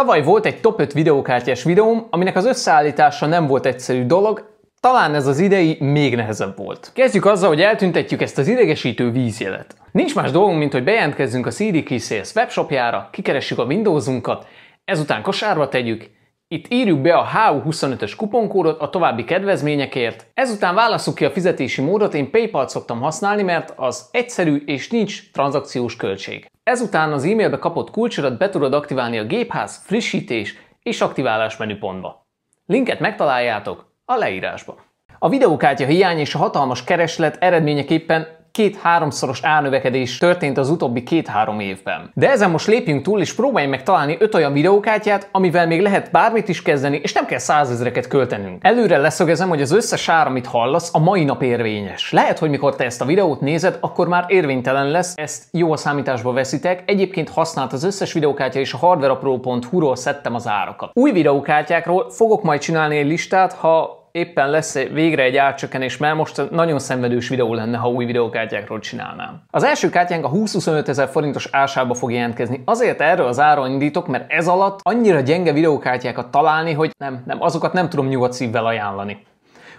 Tavaly volt egy top 5 videókártyás videóm, aminek az összeállítása nem volt egyszerű dolog, talán ez az idei még nehezebb volt. Kezdjük azzal, hogy eltüntetjük ezt az idegesítő vízjelet. Nincs más dolgunk, mint hogy bejelentkezzünk a CD Key Sales webshopjára, kikeressük a Windowsunkat, ezután kosárba tegyük, itt írjuk be a HU25-ös kuponkódot a további kedvezményekért, ezután válasszuk ki a fizetési módot, én PayPal-t szoktam használni, mert az egyszerű és nincs tranzakciós költség. Ezután az e-mailbe kapott kulcsodat be tudod aktiválni a gépház frissítés és aktiválás menüpontba. Linket megtaláljátok a leírásban. A videókártya hiány és a hatalmas kereslet eredményeképpen két-háromszoros árnövekedés történt az utóbbi két-három évben. De ezen most lépjünk túl, és próbálj meg találni öt olyan videókártyát, amivel még lehet bármit is kezdeni, és nem kell százezreket költenünk. Előre leszögezem, hogy az összes ár, amit hallasz, a mai nap érvényes. Lehet, hogy mikor te ezt a videót nézed, akkor már érvénytelen lesz, ezt jó a számításba veszitek. Egyébként használt az összes videókártya és a hardverapro.hu-ról szedtem az árakat. Új videókártyákról fogok majd csinálni egy listát, ha éppen lesz végre egy árcsökkenés, mert most nagyon szenvedős videó lenne, ha új videókártyákról csinálnám. Az első kártyánk a 20-25 ezer forintos ásába fog jelentkezni. Azért erről az áron indítok, mert ez alatt annyira gyenge videókártyákat találni, hogy nem, nem, azokat nem tudom nyugodt szívvel ajánlani.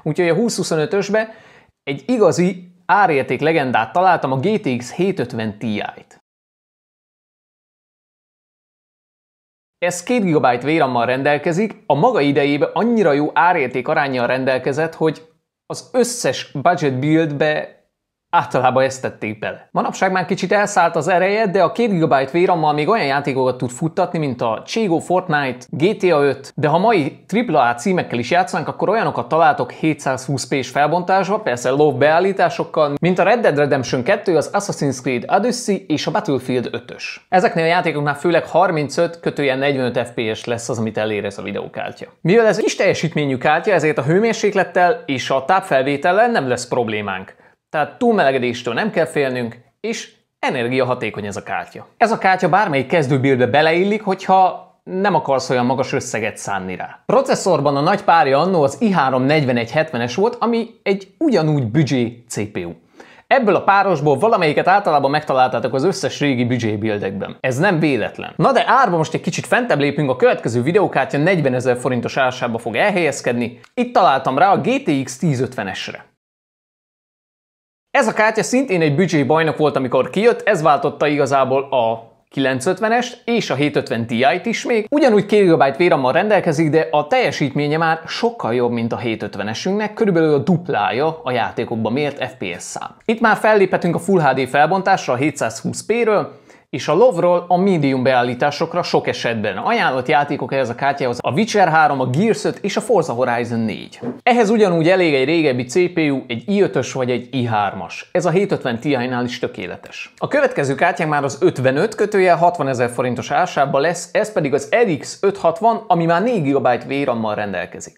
Úgyhogy a 20-25-ösbe egy igazi árérték legendát találtam, a GTX 750 Ti-t. Ez 2 GB vérammal rendelkezik, a maga idejében annyira jó árérték arányjal rendelkezett, hogy az összes budget be Általában ezt tették bele. Manapság már kicsit elszállt az ereje, de a 2 GB vérammal még olyan játékokat tud futtatni, mint a Chego Fortnite, GTA 5, de ha mai AAA címekkel is játszanak, akkor olyanokat találtok 720p-s felbontásba, persze low beállításokkal, mint a Red Dead Redemption 2, az Assassin's Creed Odyssey és a Battlefield 5-ös. Ezeknél a játékoknál főleg 35 kötője 45 FPS lesz az, amit elér ez a videókártya. Mivel ez kis teljesítményű kártya, ezért a hőmérséklettel és a tápfelvétellel nem lesz problémánk. Tehát túlmelegedéstől nem kell félnünk, és energiahatékony ez a kártya. Ez a kártya bármelyik kezdőbildbe beleillik, hogyha nem akarsz olyan magas összeget szánni rá. Processzorban a nagy párja annó az i3-4170-es volt, ami egy ugyanúgy büdzsé CPU. Ebből a párosból valamelyiket általában megtaláltátok az összes régi büdzsébildekben. Ez nem véletlen. Na de árba most egy kicsit fentebb lépünk, a következő videókártya 40 ezer forintos ásába fog elhelyezkedni. Itt találtam rá a GTX 1050-esre. Ez a kártya szintén egy büdzsé bajnok volt, amikor kijött, ez váltotta igazából a 950 es és a 750 Ti-t is még. Ugyanúgy 2 GB vérammal rendelkezik, de a teljesítménye már sokkal jobb, mint a 750-esünknek, körülbelül a duplája a játékokban mért FPS szám. Itt már felléphetünk a Full HD felbontásra a 720p-ről, és a lovról a médium beállításokra sok esetben. Ajánlott játékok ehhez a kártyához a Witcher 3, a Gears 5 és a Forza Horizon 4. Ehhez ugyanúgy elég egy régebbi CPU, egy i5-ös vagy egy i3-as. Ez a 750 Ti-nál is tökéletes. A következő kártyánk már az 55 kötőjel 60 ezer forintos ásában lesz, ez pedig az RX 560, ami már 4 GB vram rendelkezik.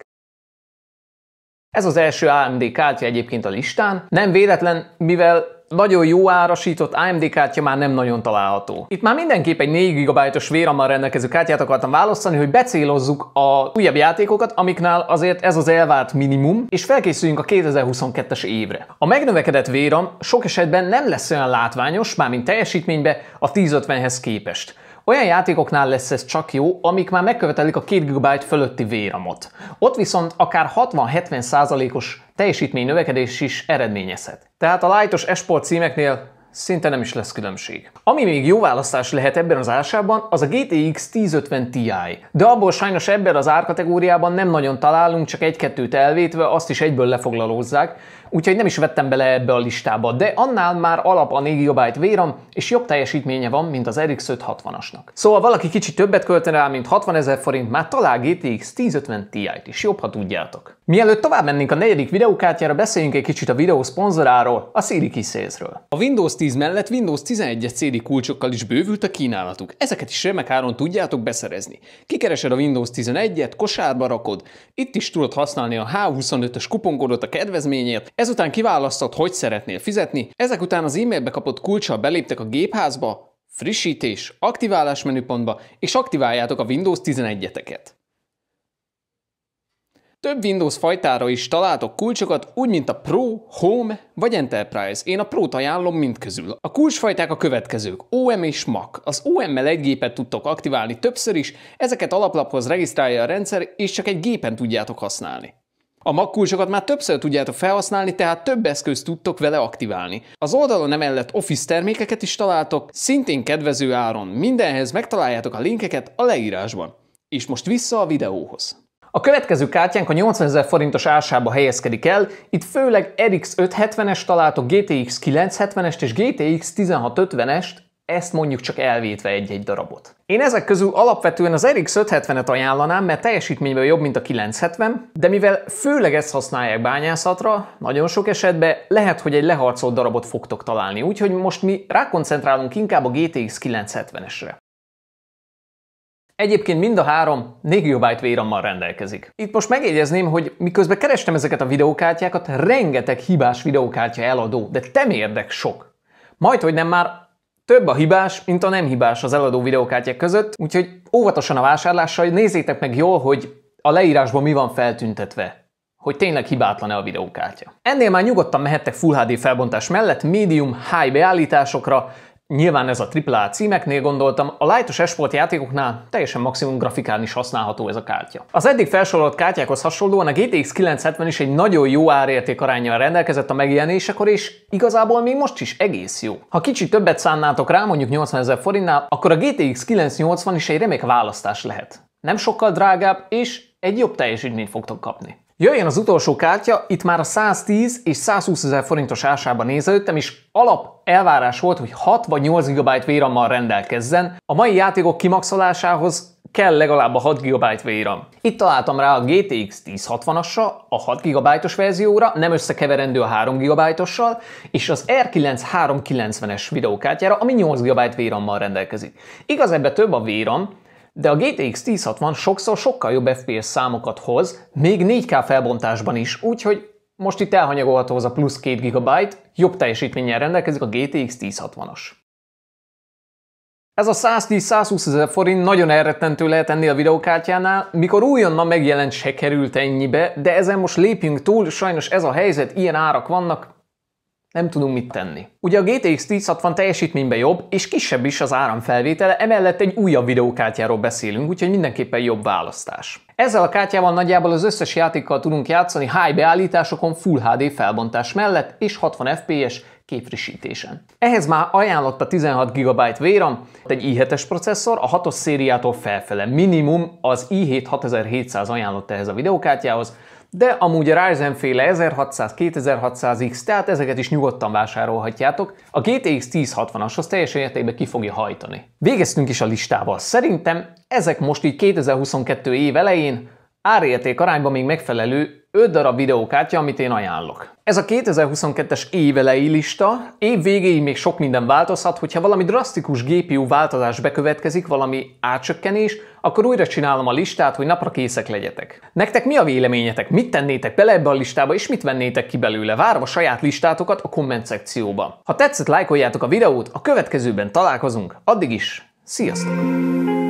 Ez az első AMD kártya egyébként a listán, nem véletlen, mivel nagyon jó árasított AMD kártya már nem nagyon található. Itt már mindenképp egy 4 GB-os vérammal rendelkező kártyát akartam választani, hogy becélozzuk a újabb játékokat, amiknál azért ez az elvárt minimum, és felkészüljünk a 2022-es évre. A megnövekedett véram sok esetben nem lesz olyan látványos, mármint teljesítménybe a 1050-hez képest. Olyan játékoknál lesz ez csak jó, amik már megkövetelik a 2 GB fölötti véramot. Ott viszont akár 60-70%-os teljesítmény növekedés is eredményezhet. Tehát a lájtos esport címeknél szinte nem is lesz különbség. Ami még jó választás lehet ebben az ásában, az a GTX 1050 Ti, de abból sajnos ebben az árkategóriában nem nagyon találunk, csak egy-kettőt elvétve azt is egyből lefoglalózzák, úgyhogy nem is vettem bele ebbe a listába, de annál már alap a 4 GB véram, és jobb teljesítménye van, mint az RX 560-asnak. Szóval valaki kicsit többet költene rá, mint 60 ezer forint, már talál GTX 1050 Ti-t is, jobb, ha tudjátok. Mielőtt tovább mennénk a negyedik videókártyára, beszéljünk egy kicsit a videó szponzoráról, a Siri Kisales-ről. A Windows 10 mellett Windows 11-es CD kulcsokkal is bővült a kínálatuk. Ezeket is remek áron tudjátok beszerezni. Kikeresed a Windows 11-et, kosárba rakod, itt is tudod használni a H25-ös kuponkódot a kedvezményért, ezután kiválasztod, hogy szeretnél fizetni, ezek után az e-mailbe kapott kulcsal beléptek a gépházba, frissítés, aktiválás menüpontba, és aktiváljátok a Windows 11-eteket. Több Windows fajtára is találtok kulcsokat, úgy mint a Pro, Home vagy Enterprise. Én a Pro-t ajánlom mindközül. A kulcsfajták a következők, OM és MAC. Az OM-mel egy gépet tudtok aktiválni többször is, ezeket alaplaphoz regisztrálja a rendszer, és csak egy gépen tudjátok használni. A MAC kulcsokat már többször tudjátok felhasználni, tehát több eszközt tudtok vele aktiválni. Az oldalon emellett Office termékeket is találtok, szintén kedvező áron. Mindenhez megtaláljátok a linkeket a leírásban. És most vissza a videóhoz. A következő kártyánk a 80 ezer forintos ásába helyezkedik el, itt főleg RX 570-es találtok, GTX 970-est és GTX 1650-est, ezt mondjuk csak elvétve egy-egy darabot. Én ezek közül alapvetően az RX 570-et ajánlanám, mert teljesítményben jobb, mint a 970, de mivel főleg ezt használják bányászatra, nagyon sok esetben lehet, hogy egy leharcolt darabot fogtok találni, úgyhogy most mi rákoncentrálunk inkább a GTX 970-esre. Egyébként mind a három 4 GB vérammal rendelkezik. Itt most megjegyezném, hogy miközben kerestem ezeket a videókártyákat, rengeteg hibás videókártya eladó, de érdek sok. Majd, hogy nem már több a hibás, mint a nem hibás az eladó videókártyák között, úgyhogy óvatosan a vásárlással nézzétek meg jól, hogy a leírásban mi van feltüntetve hogy tényleg hibátlan-e a videókártya. Ennél már nyugodtan mehettek Full HD felbontás mellett médium high beállításokra, Nyilván ez a AAA címeknél gondoltam, a lightos esport játékoknál teljesen maximum grafikán is használható ez a kártya. Az eddig felsorolt kártyákhoz hasonlóan a GTX 970 is egy nagyon jó árérték arányjal rendelkezett a megjelenésekor, és igazából még most is egész jó. Ha kicsit többet szánnátok rá, mondjuk 80 ezer forintnál, akkor a GTX 980 is egy remek választás lehet. Nem sokkal drágább, és egy jobb teljesítményt fogtok kapni. Jöjjön az utolsó kártya, itt már a 110 és 120 ezer forintos ásában nézelődtem, és alap elvárás volt, hogy 6 vagy 8 GB VRAM-mal rendelkezzen. A mai játékok kimaxolásához kell legalább a 6 GB VRAM. Itt találtam rá a GTX 1060-asra, a 6 GB-os verzióra, nem összekeverendő a 3 GB-ossal, és az R9 390-es videókártyára, ami 8 GB VRAM-mal rendelkezik. Igaz, ebbe több a VRAM, de a GTX 1060 sokszor sokkal jobb FPS számokat hoz, még 4K felbontásban is, úgyhogy most itt elhanyagolható az a plusz 2 GB, jobb teljesítménnyel rendelkezik a GTX 1060-as. Ez a 110-120 ezer forint nagyon elrettentő lehet ennél a videókártyánál, mikor újonnan megjelent se került ennyibe, de ezen most lépjünk túl, sajnos ez a helyzet, ilyen árak vannak, nem tudunk mit tenni. Ugye a GTX 1060 teljesítményben jobb, és kisebb is az áramfelvétele, emellett egy újabb videókártyáról beszélünk, úgyhogy mindenképpen jobb választás. Ezzel a kártyával nagyjából az összes játékkal tudunk játszani high beállításokon Full HD felbontás mellett és 60 fps képfrissítésen. Ehhez már ajánlott a 16 GB VRAM, egy i7-es processzor, a 6-os szériától felfele minimum az i7 6700 ajánlott ehhez a videókártyához, de amúgy a Ryzen féle 1600-2600X, tehát ezeket is nyugodtan vásárolhatjátok. A GTX 1060-as az teljes értékben ki fogja hajtani. Végeztünk is a listával. Szerintem ezek most így 2022 év elején árérték arányban még megfelelő 5 darab videókártya, amit én ajánlok. Ez a 2022-es évelei lista, év végéig még sok minden változhat, hogyha valami drasztikus GPU változás bekövetkezik, valami átcsökkenés, akkor újra csinálom a listát, hogy napra készek legyetek. Nektek mi a véleményetek? Mit tennétek bele ebbe a listába, és mit vennétek ki belőle? Várva saját listátokat a komment szekcióba. Ha tetszett, lájkoljátok a videót, a következőben találkozunk. Addig is, sziasztok!